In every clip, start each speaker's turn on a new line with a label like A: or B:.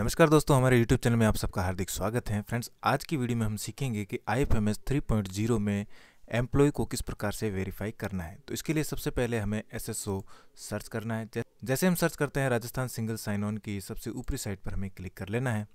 A: नमस्कार दोस्तों हमारे YouTube चैनल में आप सबका हार्दिक स्वागत है फ्रेंड्स आज की वीडियो में हम सीखेंगे कि I F M S three point zero में एम्प्लॉय को किस प्रकार से वेरीफाई करना है तो इसके लिए सबसे पहले हमें एस एस ओ सर्च करना है जैसे हम सर्च करते हैं राजस्थान सिंगल साइन ऑन की सबसे ऊपरी साइट पर हमें क्लिक कर लेना है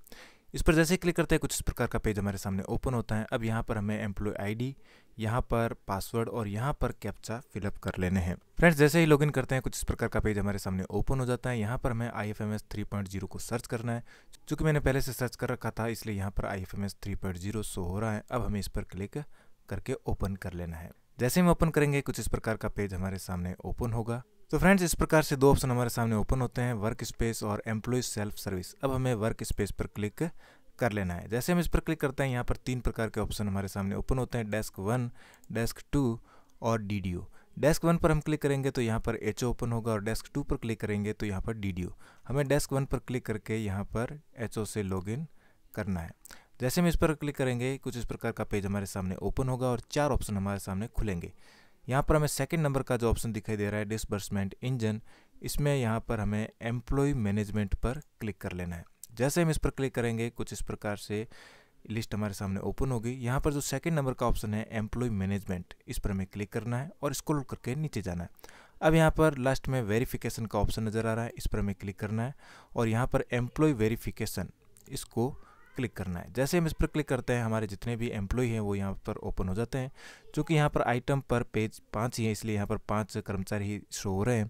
A: इस पर जैसे क्लिक करते हैं कुछ इस प्रकार का पेज हमारे सामने ओपन होता है अब यहाँ पर हमें एम्प्लॉय आईडी यहाँ पर पासवर्ड और यहाँ पर कैप्चा फिलअप कर लेने हैं फ्रेंड्स जैसे ही लॉगिन करते हैं कुछ इस प्रकार का पेज हमारे सामने ओपन हो जाता है यहाँ पर हमें I F M S three point zero को सर्च करना है चूँकि मैंने पहले से सर्च कर रखा था इसलिए यहाँ पर I F M S three point zero show हो रहा है अब हमें इस पर क्लिक करके ओपन कर लेना है जैसे हम ओपन करेंगे कुछ इस प्रकार का पेज हमारे सामने ओपन होगा तो फ्रेंड्स इस प्रकार से दो ऑप्शन हमारे सामने ओपन होते हैं वर्क स्पेस और एम्प्लॉय सेल्फ सर्विस अब हमें वर्क स्पेस पर क्लिक कर लेना है जैसे हम इस पर क्लिक करते हैं यहाँ पर तीन प्रकार के ऑप्शन हमारे सामने ओपन होते हैं डेस्क वन डेस्क टू और D D O desk one पर हम क्लिक करेंगे तो यहाँ पर एच ओपन होगा और डेस्क टू पर क्लिक करेंगे तो यहाँ पर डी डी ओ हमें डेस्क वन पर क्लिक करके यहाँ पर एच ओ से लॉग करना है जैसे हम इस पर क्लिक करेंगे कुछ इस प्रकार का पेज हमारे सामने ओपन होगा और चार ऑप्शन हमारे सामने खुलेंगे यहाँ पर हमें सेकेंड नंबर का जो ऑप्शन दिखाई दे रहा है डिसबर्समेंट इंजन इसमें यहाँ पर हमें एम्प्लॉय मैनेजमेंट पर क्लिक कर लेना है जैसे हम इस पर क्लिक करेंगे कुछ इस प्रकार से लिस्ट हमारे सामने ओपन होगी यहाँ पर जो सेकंड नंबर का ऑप्शन है एम्प्लॉय मैनेजमेंट इस पर हमें क्लिक करना है और स्क्रॉल करके नीचे जाना है अब यहाँ पर लास्ट में वेरिफिकेशन का ऑप्शन नज़र आ रहा है इस पर हमें क्लिक करना है और यहाँ पर एम्प्लॉय वेरिफिकेशन इसको क्लिक करना है जैसे हम इस पर क्लिक करते हैं हमारे जितने भी एम्प्लॉय हैं वो यहाँ पर ओपन हो जाते हैं चूँकि यहाँ पर आइटम पर पेज पाँच ही है इसलिए यहाँ पर पाँच कर्मचारी ही शो हो रहे हैं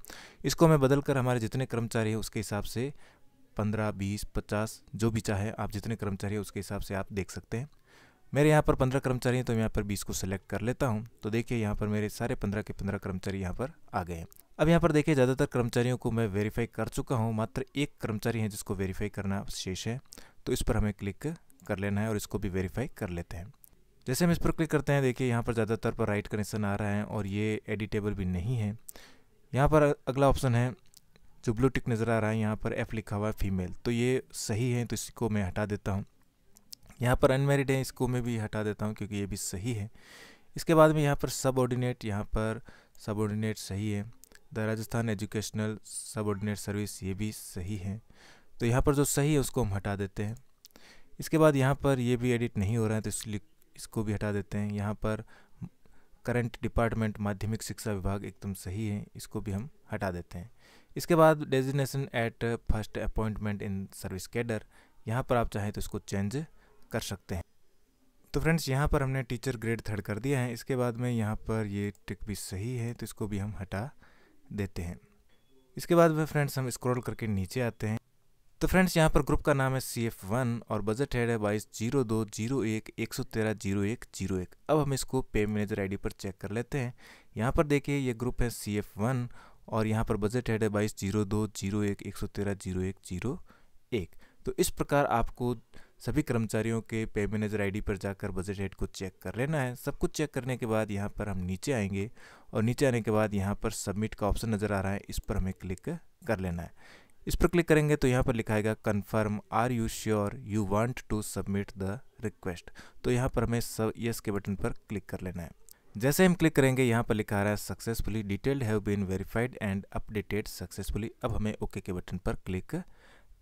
A: इसको हमें बदल कर हमारे जितने कर्मचारी हैं उसके हिसाब से पंद्रह बीस पचास जो भी चाहे आप जितने कर्मचारी हैं उसके हिसाब से आप देख सकते हैं मेरे यहाँ पर पंद्रह कर्मचारी हैं तो मैं यहाँ पर बीस को सिलेक्ट कर लेता हूँ तो देखिए यहाँ पर मेरे सारे पंद्रह के पंद्रह कर्मचारी यहाँ पर आ गए हैं अब यहाँ पर देखिए ज़्यादातर कर्मचारियों को मैं वेरीफाई कर चुका हूँ मात्र एक कर्मचारी है जिसको वेरीफाई करना शेष है तो इस पर हमें क्लिक कर लेना है और इसको भी वेरीफाई कर लेते हैं जैसे हम इस पर क्लिक करते हैं देखिए यहाँ पर ज़्यादातर पर राइट कनेक्शन आ रहा है और ये एडिटेबल भी नहीं है यहाँ पर अगला ऑप्शन है जो ब्लू टिक नज़र आ रहा है यहाँ पर एफ़ लिखा हुआ है फीमेल तो ये सही है तो इसको मैं हटा देता हूँ यहाँ पर अनमेरिड है इसको मैं भी हटा देता हूँ क्योंकि ये भी सही है इसके बाद में यहाँ पर सब ऑर्डिनेट यहाँ पर सब ऑर्डिनेट सही है the Rajasthan educational subordinate service ये भी सही है तो यहाँ पर जो सही है उसको हम हटा देते हैं इसके बाद यहाँ पर ये भी एडिट नहीं हो रहा है तो इसलिए इसको भी हटा देते हैं यहाँ पर करंट डिपार्टमेंट माध्यमिक शिक्षा विभाग एकदम सही है इसको भी हम हटा देते हैं इसके बाद designation at first appointment in service cadre यहाँ पर आप चाहें तो इसको चेंज कर सकते हैं तो फ्रेंड्स यहाँ पर हमने टीचर ग्रेड थर्ड कर दिया है इसके बाद में यहाँ पर ये टिक भी सही है तो इसको भी हम हटा देते हैं इसके बाद में फ्रेंड्स हम स्क्रॉल करके नीचे आते हैं तो फ्रेंड्स यहाँ पर ग्रुप का नाम है सी एफ वन और बजट हेड है बाईस जीरो दो जीरो एक एक सौ तेरह जीरो एक जीरो एक अब हम इसको पे मैनेजर आईडी पर चेक कर लेते हैं यहाँ पर देखिए ये ग्रुप है सी एफ वन और यहाँ पर बजट हेड है बाईस जीरो दो जीरो एक एक सौ तेरह जीरो एक जीरो एक तो इस प्रकार आपको सभी कर्मचारियों के पे मैनेजर आईडी पर जाकर बजट हेड को चेक कर लेना है सब कुछ चेक करने के बाद यहाँ पर हम नीचे आएंगे और नीचे आने के बाद यहाँ पर सबमिट का ऑप्शन नज़र आ रहा है इस पर हमें क्लिक कर लेना है इस पर क्लिक करेंगे तो यहाँ पर लिखा आएगा confirm are you sure you want to submit the request तो यहाँ पर हमें सब यस के बटन पर क्लिक कर लेना है जैसे हम क्लिक करेंगे यहाँ पर लिखा आ रहा है successfully detailed have been verified and updated successfully अब हमें ओके के बटन पर क्लिक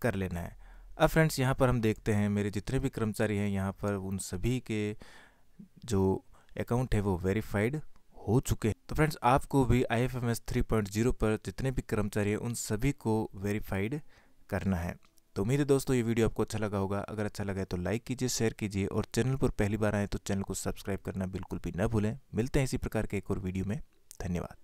A: कर लेना है अब फ्रेंड्स यहाँ पर हम देखते हैं मेरे जितने भी कर्मचारी हैं यहाँ पर उन सभी के जो अकाउंट है वो वेरीफाइड हो चुके हैं तो फ्रेंड्स आपको भी I F M S three point zero पर जितने भी कर्मचारी हैं उन सभी को वेरीफाइड करना है तो उम्मीद है दोस्तों ये वीडियो आपको अच्छा लगा होगा अगर अच्छा लगा है तो लाइक कीजिए शेयर कीजिए और चैनल पर पहली बार आए तो चैनल को सब्सक्राइब करना बिल्कुल भी न भूलें मिलते हैं इसी प्रकार के एक और वीडियो में धन्यवाद